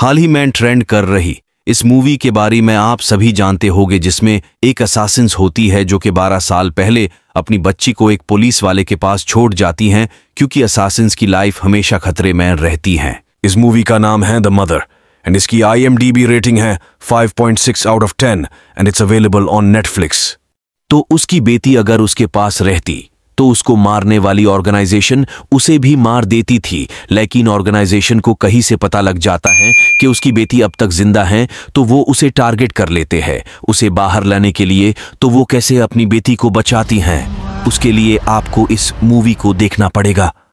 हाल ही में ट्रेंड कर रही इस मूवी के बारे में आप सभी जानते होंगे जिसमें एक असासिन्स होती है जो कि 12 साल पहले अपनी बच्ची को एक पुलिस वाले के पास छोड़ जाती हैं क्योंकि असासिंस की लाइफ हमेशा खतरे में रहती हैं इस मूवी का नाम है द मदर एंड इसकी आईएमडीबी रेटिंग है 5.6 out of 10 and it's available on Netflix तो उसकी बेटी अगर उसके पास रहती तो उसको मारने वाली ऑर्गेनाइजेशन उसे भी मार देती थी लेकिन ऑर्गेनाइजेशन को कहीं से पता लग जाता है कि उसकी बेटी अब तक जिंदा है तो वो उसे टारगेट कर लेते हैं उसे बाहर लाने के लिए तो वो कैसे अपनी बेटी को बचाती हैं उसके लिए आपको इस मूवी को देखना पड़ेगा